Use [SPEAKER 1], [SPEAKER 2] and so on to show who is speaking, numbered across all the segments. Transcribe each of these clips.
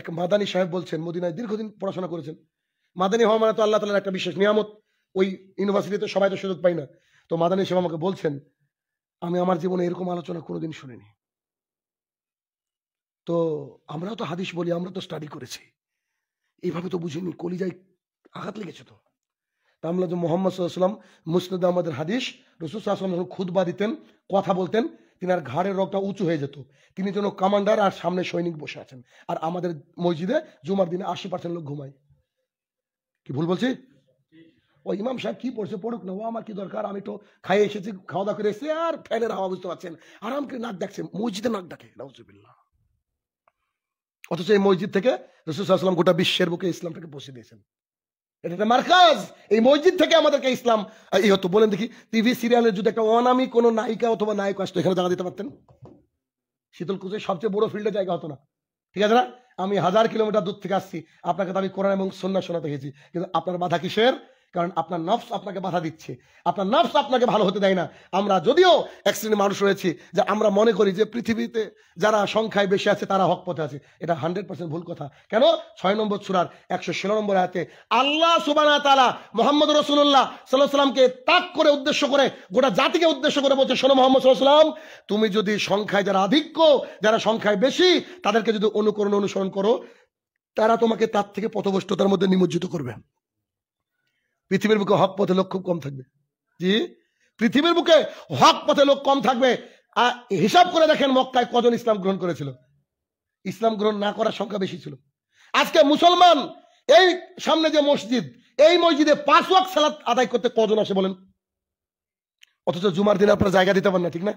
[SPEAKER 1] এক মাদানী সাহেব বলছেন মদিনায় দীর্ঘদিন পড়াশোনা করেছেন মাদানী হওয়া মানে তো আল্লাহ তালার একটা বিশেষ নিয়ামত ওই ইউনিভার্সিটিতে সবাই তো সুযোগ পাই না তো মাদানী সাহেব আমাকে বলছেন আমি আমার জীবনে এরকম আলোচনা কোনোদিন শুনিনি তো আমরাও তো হাদিস বলি আমরা তো স্টাডি করেছি এইভাবে তো বুঝিনি কলিজায় আঘাত লেগেছে তো তা আমরা যে মোহাম্মদ সাল্লাম মুসনাদ আমাদের হাদিস রসুল সাহসাল্লাম খুদবা দিতেন কথা বলতেন তিনার ঘাড়ের রোগটা উঁচু হয়ে যেত তিনি যেন কমান্ডার আর সামনে সৈনিক বসে আছেন আর আমাদের মসজিদে জুমার দিনে আশি পার্সেন্ট লোক ঘুমায় কি ভুল বলছি ও ইমাম সাহেব কি পড়ছে পড়ুক না ও আমার কি দরকার আমি তো খাইয়ে এসেছি খাওয়া দাওয়া করে এসেছি আর ফ্যানের হাওয়া বুঝতে পারছেন আরাম করে নাক ডাকছে মসজিদে নাক ডাকে নাউজুবিল্লাহ অথচ এই মসজিদ থেকে রসুল সাল্লাম গোটা বিশ্বের বুকে ইসলামটাকে পৌঁছে দিয়েছেন এটা মার্কাজ এই মসজিদ থেকে আমাদেরকে ইসলাম এই হতো বলেন দেখি টিভি সিরিয়ালের যদি একটা অনামি কোনো নায়িকা অথবা নায়ক আসতো এখানে জায়গা দিতে পারতেন শীতলকুচের সবচেয়ে বড় ফিল্ডে জায়গা হতো না ঠিক আছে না আমি হাজার কিলোমিটার দূর থেকে আসছি আপনাকে তো আমি কোরআন এবং সন্না শোনাতে গেছি কিন্তু আপনার বাধা কিসের কারণ আপনার নফস আপনাকে বাধা দিচ্ছে আপনার নফস আপনাকে ভালো হতে দেয় না আমরা যদিও এক শ্রেণীর মানুষ রয়েছি যে আমরা মনে করি যে পৃথিবীতে যারা সংখ্যায় বেশি আছে তারা হক পথে আছে এটা হান্ড্রেড পার্সেন্ট ভুল কথা কেন ছয় নম্বর ছুরার একশো ষোলো নম্বর আয়তে আল্লাহ সুবানা তালা মোহাম্মদ রসুল্লাহ সাল্লাহ সাল্লামকে তাক করে উদ্দেশ্য করে গোটা জাতিকে উদ্দেশ্য করে বলছে শোনো মোহাম্মদ সাল্লাম তুমি যদি সংখ্যায় যারা আধিক্য যারা সংখ্যায় বেশি তাদেরকে যদি অনুকরণ অনুসরণ করো তারা তোমাকে তার থেকে পথভষ্টতার মধ্যে নিমজ্জিত করবে পৃথিবীর বুকে হক পথে লোক খুব কম থাকবে জি পৃথিবীর বুকে হক পথে লোক কম থাকবে আর হিসাব করে দেখেন মক্কায় কজন ইসলাম গ্রহণ করেছিল ইসলাম গ্রহণ না করার সংখ্যা বেশি ছিল আজকে মুসলমান এই সামনে যে মসজিদ এই মসজিদে পাঁচ ওয়াক সালাত আদায় করতে কজন আসে বলেন অথচ জুমার দিনে আপনারা জায়গা দিতে পারেন না ঠিক না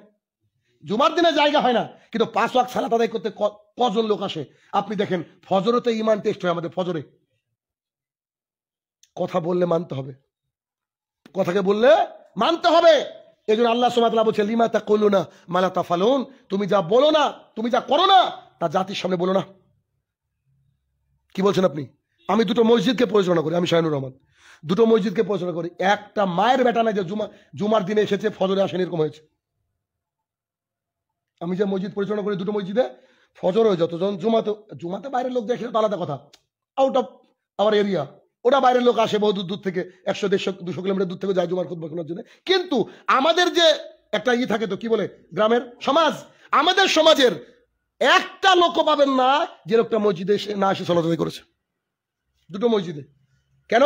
[SPEAKER 1] জুমার দিনে জায়গা হয় না কিন্তু পাঁচ ওয়াক সালাত আদায় করতে কজন লোক আসে আপনি দেখেন ফজরতে ইমান টেস্ট হয় আমাদের ফজরে কথা বললে মানতে হবে কথাকে বললে মানতে হবে এই জন্য আল্লাহ সোমাতলা বলছে লিমা তা করলো না মালা তা ফালুন তুমি যা বলো না তুমি যা করো না তা জাতির সামনে বলো না কি বলছেন আপনি আমি দুটো মসজিদকে পরিচালনা করি আমি শাহিনুর রহমান দুটো মসজিদকে পরিচালনা করি একটা মায়ের বেটা নাই যে জুমা জুমার দিনে এসেছে ফজরে আসেন এরকম হয়েছে আমি যে মসজিদ পরিচালনা করি দুটো মসজিদে ফজর হয়ে যতজন জুমাতে জুমাতে বাইরের লোক দেখে আলাদা কথা আউট অফ আওয়ার এরিয়া ওটা বাইরের লোক আসে বহু দূর থেকে একশো দেড়শো দুশো কিলোমিটার দূর থেকে যায় জুমার খুদ্া শোনার জন্য কিন্তু আমাদের যে একটা ই থাকে তো কি বলে গ্রামের সমাজ আমাদের সমাজের একটা লোক পাবেন না যে লোকটা মসজিদে এসে না এসে চলাচল করেছে দুটো মসজিদে কেন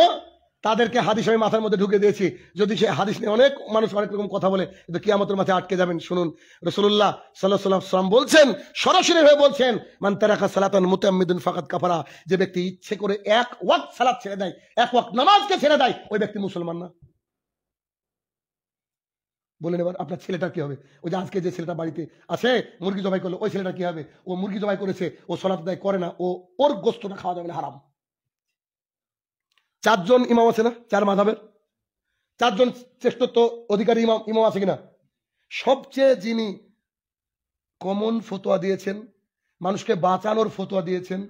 [SPEAKER 1] তাদেরকে হাদিস আমি মাথার মধ্যে ঢুকে দিয়েছি যদি সে হাদিস নিয়ে অনেক মানুষ অনেক রকম কথা বলে কিন্তু কিয়ামতের মাথায় আটকে যাবেন শুনুন রসুল্লাহ সাল্লাহ সাল্লাহ সালাম বলছেন সরাসরি হয়ে বলছেন মান তারাকা সালাতান মুতাম্মিদুন ফাকাত কাফারা যে ব্যক্তি ইচ্ছে করে এক ওয়াক সালাত ছেড়ে দেয় এক ওয়াক নামাজকে ছেড়ে দেয় ওই ব্যক্তি মুসলমান না বলেন এবার আপনার ছেলেটা কি হবে ওই যে আজকে যে ছেলেটা বাড়িতে আছে মুরগি জবাই করলো ওই ছেলেটা কি হবে ও মুরগি জবাই করেছে ও সলাত দায় করে না ও ওর গোস্তটা খাওয়া যাবে হারাম চারজন ইমাম আছে না চার মাধাবের চারজন শ্রেষ্ঠত্ব অধিকারী ইমাম ইমাম আছে কিনা সবচেয়ে যিনি কমন ফতোয়া দিয়েছেন মানুষকে বাঁচানোর ফতোয়া দিয়েছেন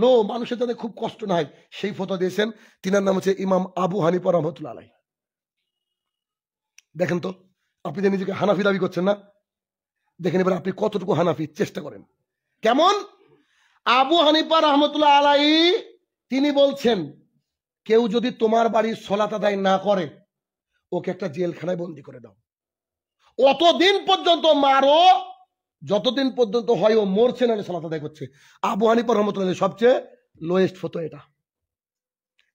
[SPEAKER 1] নো মানুষের যাতে খুব কষ্ট না হয় সেই ফতোয়া দিয়েছেন তিনার নাম হচ্ছে ইমাম আবু হানিফা রহমতুল্লা আলাই দেখেন তো আপনি যে নিজেকে হানাফি দাবি করছেন না দেখেন এবার আপনি কতটুকু হানাফি চেষ্টা করেন কেমন আবু হানিপা রহমতুল্লাহ আলাই তিনি বলছেন কেউ যদি তোমার বাড়ির সলাত আদায় না করে ওকে একটা জেলখানায় বন্দি করে দাও অতদিন পর্যন্ত মারো যতদিন পর্যন্ত হয় ও মরছে না সলাত আদায় করছে আবু হানিফা রহমতুল্লাহ সবচেয়ে লোয়েস্ট ফতো এটা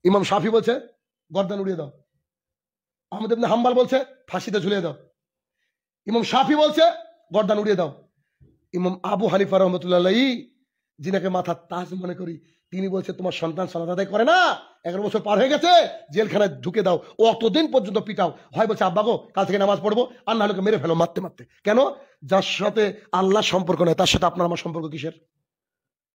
[SPEAKER 1] ইমাম শাফি বলছে গর্দান উড়িয়ে দাও আহমেদ ইবনে হাম্বাল বলছে ফাঁসিতে ঝুলিয়ে দাও ইমাম শাফি বলছে গর্দান উড়িয়ে দাও ইমাম আবু হানিফা রহমতুল্লাহ যিনাকে মাথার তাজ মনে করি তিনি বলছে তোমার সন্তান সালাত আদায় করে না এগারো বছর পার হয়ে গেছে জেলখানায় ঢুকে দাও ও অতদিন পর্যন্ত পিটাও হয় বলছে আব্বা গো কাল থেকে নামাজ পড়বো আর না হলে মেরে ফেলো মারতে মারতে কেন যার সাথে আল্লাহ সম্পর্ক নয় তার সাথে আপনার আমার সম্পর্ক কিসের